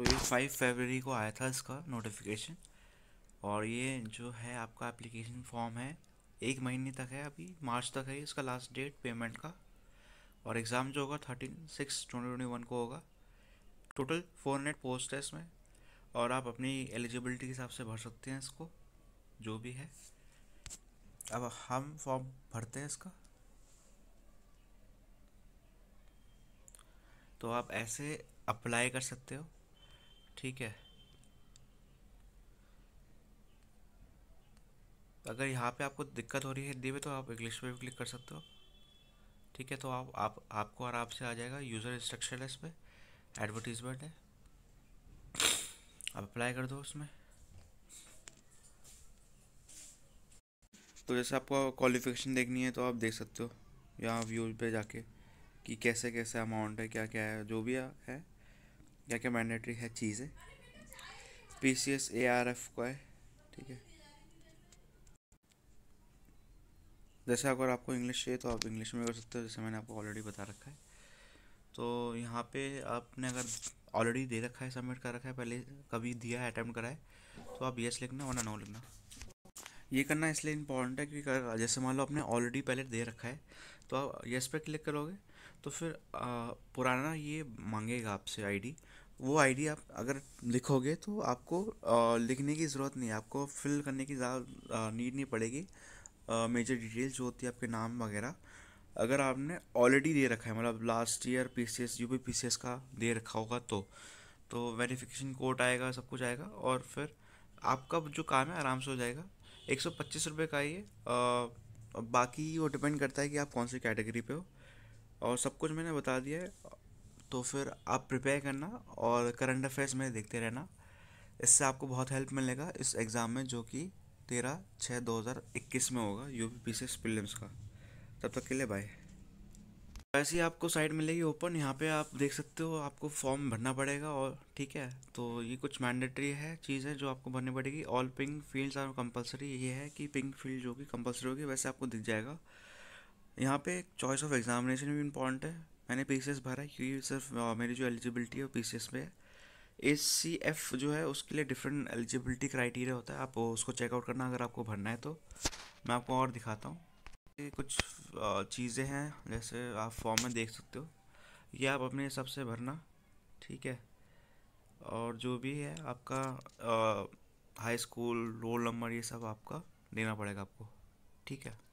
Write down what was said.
तो ये फाइव फरवरी को आया था इसका नोटिफिकेशन और ये जो है आपका एप्लीकेशन फॉर्म है एक महीने तक है अभी मार्च तक है इसका लास्ट डेट पेमेंट का और एग्ज़ाम जो होगा thirteen six twenty twenty one को होगा टोटल फोर हंड्रेड पोस्ट है इसमें और आप अपनी एलिजिबिलिटी के हिसाब से भर सकते हैं इसको जो भी है अब हम फॉर्म भरते हैं इसका तो आप ऐसे अप्लाई कर सकते हो ठीक है अगर यहाँ पे आपको दिक्कत हो रही है हिंदी में तो आप इंग्लिश में भी क्लिक कर सकते हो ठीक है तो आप आप आपको आराम से आ जाएगा यूज़र इंस्ट्रक्शन है इसमें एडवर्टीजमेंट है आप अप्लाई कर दो उसमें तो जैसे आपको क्वालिफिकेशन देखनी है तो आप देख सकते हो यहाँ व्यूज पे जाके कि कैसे कैसे अमाउंट है क्या क्या है जो भी है क्या क्या मैंडेटरी है चीज़ है P C S A R F का है ठीक है जैसे अगर आपको इंग्लिश चाहिए तो आप इंग्लिश में कर सकते हो जैसे मैंने आपको ऑलरेडी बता रखा है तो यहाँ पे आपने अगर ऑलरेडी दे रखा है सबमिट कर रखा है पहले कभी दिया है अटैम्प्ट करा है तो आप यस लिखना वरना नो लिखना ये करना इसलिए इम्पॉर्टेंट है कि जैसे मान लो आपने ऑलरेडी पहले दे रखा है तो आप यस पे क्लिक करोगे तो फिर आ, पुराना ये मांगेगा आपसे आईडी वो आइडिया आप अगर लिखोगे तो आपको लिखने की ज़रूरत नहीं आपको फिल करने की ज़्यादा नीड नहीं पड़ेगी मेजर डिटेल्स जो होती है आपके नाम वगैरह अगर आपने ऑलरेडी दे रखा है मतलब last year P C S U P P C S का दे रखा होगा तो तो वेरिफिकेशन कोड आएगा सब कुछ आएगा और फिर आपका जो काम है आराम से हो जाएगा एक सौ पच्चीस रुपये का ये बाकी वो डिपेंड करता है कि आप कौन सी कैटेगरी पे हो और सब कुछ मैंने बता दिया है तो फिर आप प्रिपेयर करना और करंट अफेयर्स में देखते रहना इससे आपको बहुत हेल्प मिलेगा इस एग्ज़ाम में जो कि तेरह छः दो हज़ार इक्कीस में होगा U P P C S का तब तक के लिए बाय वैसे ही आपको साइट मिलेगी ओपन यहाँ पे आप देख सकते हो आपको फॉर्म भरना पड़ेगा और ठीक है तो ये कुछ मैंडेटरी है चीज़ है जो आपको भरनी पड़ेगी all pink fields are compulsory ये है कि पिंक फील्ड जो कि कंपलसरी होगी वैसे आपको दिख जाएगा यहाँ पे चॉइस ऑफ एग्जामिनेशन भी इम्पॉर्टेंट है मैंने पी भरा क्योंकि सिर्फ मेरी जो एलिजिबिलिटी है वो पी में है एस सी एफ जो है उसके लिए डिफरेंट एलिजिबिलिटी क्राइटेरिया होता है आप उसको चेकआउट करना अगर आपको भरना है तो मैं आपको और दिखाता हूँ कुछ चीज़ें हैं जैसे आप फॉर्म में देख सकते हो ये आप अपने हिसाब से भरना ठीक है और जो भी है आपका आ, हाई स्कूल रोल नंबर ये सब आपका देना पड़ेगा आपको ठीक है